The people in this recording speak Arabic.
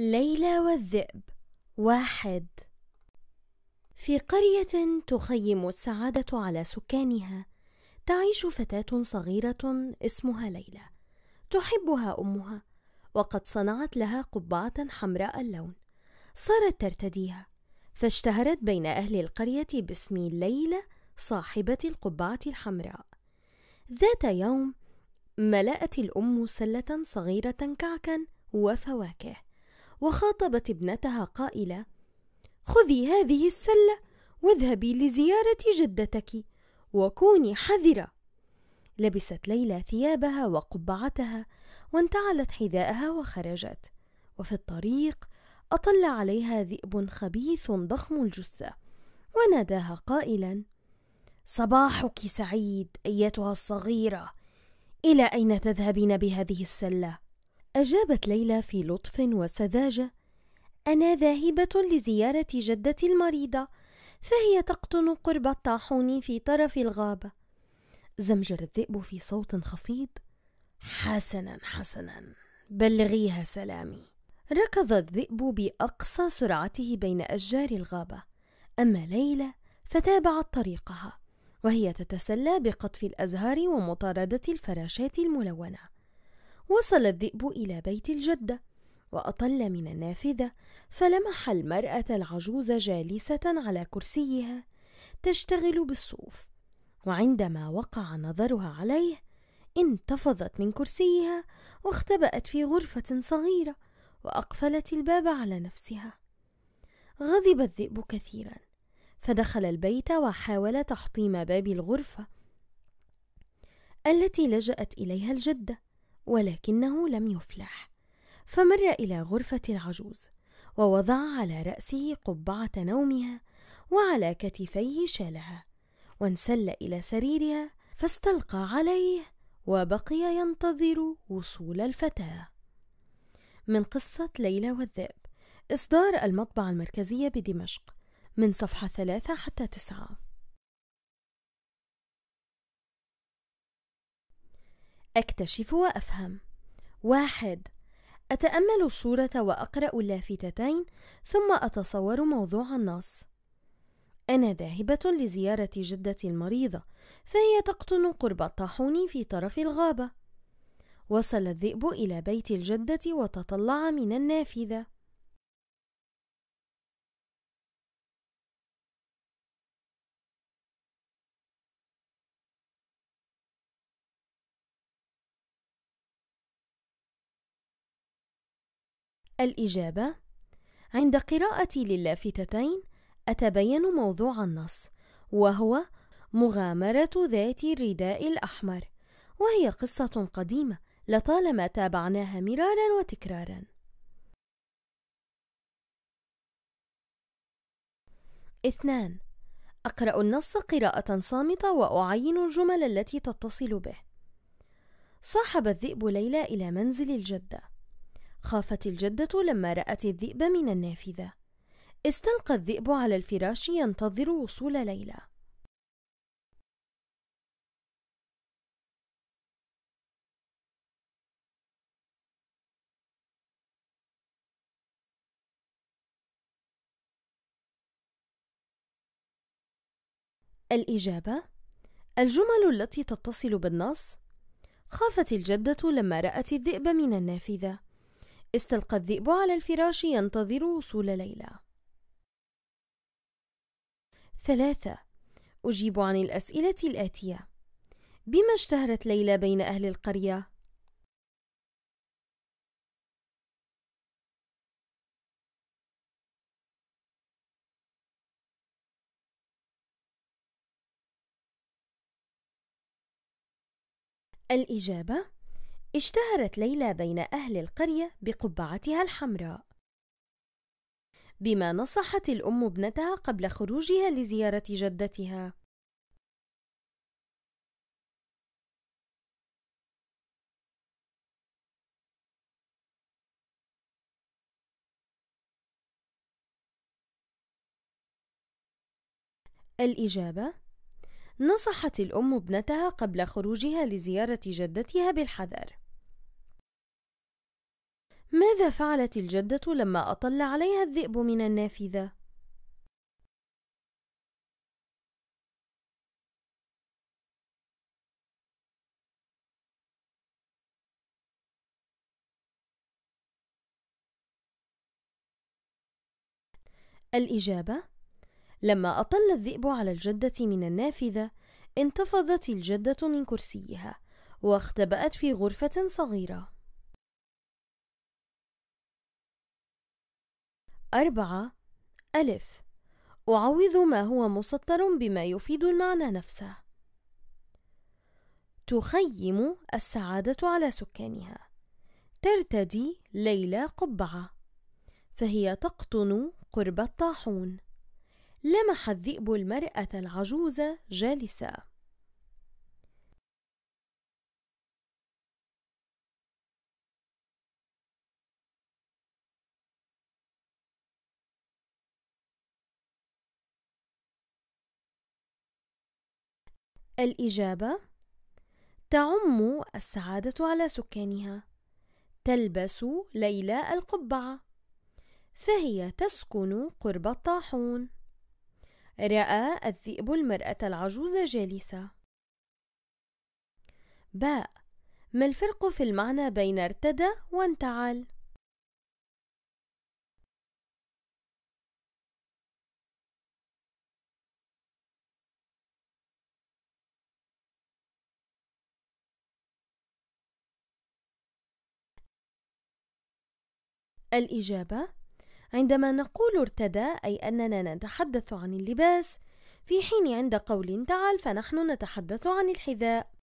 ليلى والذئب واحد في قرية تخيم السعادة على سكانها تعيش فتاة صغيرة اسمها ليلى تحبها أمها وقد صنعت لها قبعة حمراء اللون صارت ترتديها فاشتهرت بين أهل القرية باسم ليلى صاحبة القبعة الحمراء ذات يوم ملأت الأم سلة صغيرة كعكا وفواكه وخاطبت ابنتها قائلة خذي هذه السلة واذهبي لزيارة جدتك وكوني حذرة لبست ليلى ثيابها وقبعتها وانتعلت حذاءها وخرجت وفي الطريق أطل عليها ذئب خبيث ضخم الجثة وناداها قائلا صباحك سعيد أيتها الصغيرة إلى أين تذهبين بهذه السلة؟ أجابت ليلى في لطف وسذاجة: أنا ذاهبة لزيارة جدتي المريضة، فهي تقطن قرب الطاحون في طرف الغابة. زمجر الذئب في صوت خفيض: حسنا حسنا، بلغيها سلامي. ركض الذئب بأقصى سرعته بين أشجار الغابة، أما ليلى فتابعت طريقها، وهي تتسلى بقطف الأزهار ومطاردة الفراشات الملونة. وصل الذئب إلى بيت الجدة وأطل من النافذة فلمح المرأة العجوز جالسة على كرسيها تشتغل بالصوف وعندما وقع نظرها عليه انتفضت من كرسيها واختبأت في غرفة صغيرة وأقفلت الباب على نفسها غضب الذئب كثيرا فدخل البيت وحاول تحطيم باب الغرفة التي لجأت إليها الجدة ولكنه لم يفلح فمر الى غرفه العجوز ووضع على راسه قبعه نومها وعلى كتفيه شالها وانسل الى سريرها فاستلقى عليه وبقي ينتظر وصول الفتاه من قصه ليلى والذئب اصدار المطبعه المركزيه بدمشق من صفحه ثلاثه حتى تسعه أكتشف وأفهم واحد أتأمل الصورة وأقرأ اللافتتين ثم أتصور موضوع النص أنا ذاهبة لزيارة جدتي المريضة فهي تقطن قرب الطاحون في طرف الغابة وصل الذئب إلى بيت الجدة وتطلع من النافذة الإجابة عند قراءتي للافتتين أتبين موضوع النص وهو مغامرة ذات الرداء الأحمر وهي قصة قديمة لطالما تابعناها مرارا وتكرارا اثنان أقرأ النص قراءة صامتة وأعين الجمل التي تتصل به صاحب الذئب ليلى إلى منزل الجدة خافت الجدة لما رأت الذئب من النافذة استلقى الذئب على الفراش ينتظر وصول ليلى الإجابة الجمل التي تتصل بالنص خافت الجدة لما رأت الذئب من النافذة استلقى الذئب على الفراش ينتظر وصول ليلى ثلاثة أجيب عن الأسئلة الآتية بما اشتهرت ليلى بين أهل القرية؟ الإجابة اشتهرت ليلى بين أهل القرية بقبعتها الحمراء بما نصحت الأم ابنتها قبل خروجها لزيارة جدتها الإجابة نصحت الأم ابنتها قبل خروجها لزيارة جدتها بالحذر. ماذا فعلت الجدة لما أطل عليها الذئب من النافذة؟ الإجابة لما أطل الذئب على الجدة من النافذة انتفضت الجدة من كرسيها واختبأت في غرفة صغيرة أربعة ألف أعوض ما هو مسطر بما يفيد المعنى نفسه تخيم السعادة على سكانها ترتدي ليلى قبعة فهي تقطن قرب الطاحون لمح الذئب المرأة العجوزة جالسة الإجابة تعم السعادة على سكانها تلبس ليلى القبعة فهي تسكن قرب الطاحون رأى الذئب المرأة العجوز جالسة باء ما الفرق في المعنى بين ارتدى وانتعل؟ الإجابة عندما نقول ارتدى أي أننا نتحدث عن اللباس في حين عند قول انتعل فنحن نتحدث عن الحذاء